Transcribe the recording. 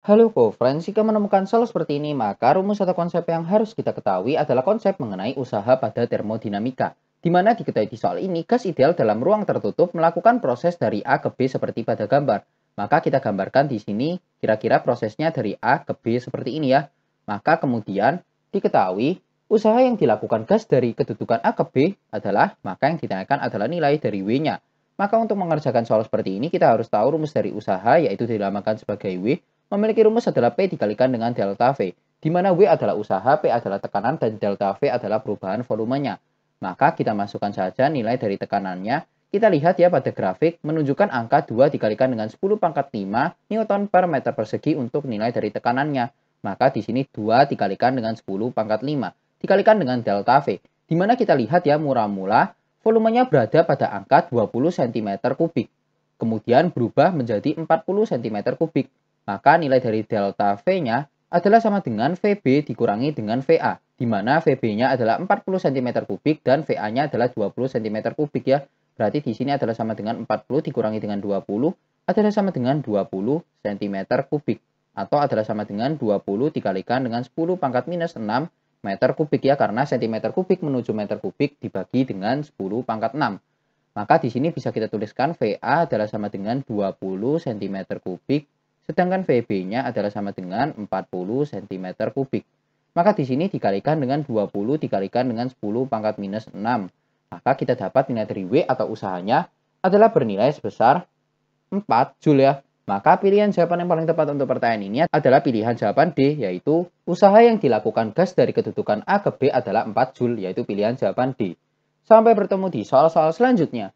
Halo co-friends, jika menemukan soal seperti ini, maka rumus atau konsep yang harus kita ketahui adalah konsep mengenai usaha pada termodinamika, di mana diketahui di soal ini, gas ideal dalam ruang tertutup melakukan proses dari A ke B seperti pada gambar. Maka kita gambarkan di sini kira-kira prosesnya dari A ke B seperti ini ya. Maka kemudian diketahui usaha yang dilakukan gas dari kedudukan A ke B adalah, maka yang ditanyakan adalah nilai dari W-nya. Maka untuk mengerjakan soal seperti ini, kita harus tahu rumus dari usaha, yaitu dinamakan sebagai W, memiliki rumus adalah P dikalikan dengan delta V, di mana W adalah usaha, P adalah tekanan, dan delta V adalah perubahan volumenya. Maka kita masukkan saja nilai dari tekanannya. Kita lihat ya pada grafik, menunjukkan angka 2 dikalikan dengan 10 pangkat 5 Newton per meter persegi untuk nilai dari tekanannya. Maka di sini 2 dikalikan dengan 10 pangkat 5 dikalikan dengan delta V. Di mana kita lihat ya mula-mula volumenya berada pada angka 20 cm kubik. Kemudian berubah menjadi 40 cm kubik maka nilai dari delta V-nya adalah sama dengan VB dikurangi dengan VA, di mana VB-nya adalah 40 cm 3 dan VA-nya adalah 20 cm 3 ya. Berarti di sini adalah sama dengan 40 dikurangi dengan 20 adalah sama dengan 20 cm 3 atau adalah sama dengan 20 dikalikan dengan 10 pangkat minus 6 meter kubik ya karena cm 3 menuju meter kubik dibagi dengan 10 pangkat 6. Maka di sini bisa kita tuliskan VA adalah sama dengan 20 cm 3 Sedangkan VB-nya adalah sama dengan 40 cm kubik. Maka di sini dikalikan dengan 20 dikalikan dengan 10 pangkat minus 6. Maka kita dapat nilai dari W atau usahanya adalah bernilai sebesar 4 Joule ya. Maka pilihan jawaban yang paling tepat untuk pertanyaan ini adalah pilihan jawaban D, yaitu usaha yang dilakukan gas dari kedudukan A ke B adalah 4 Joule, yaitu pilihan jawaban D. Sampai bertemu di soal-soal selanjutnya.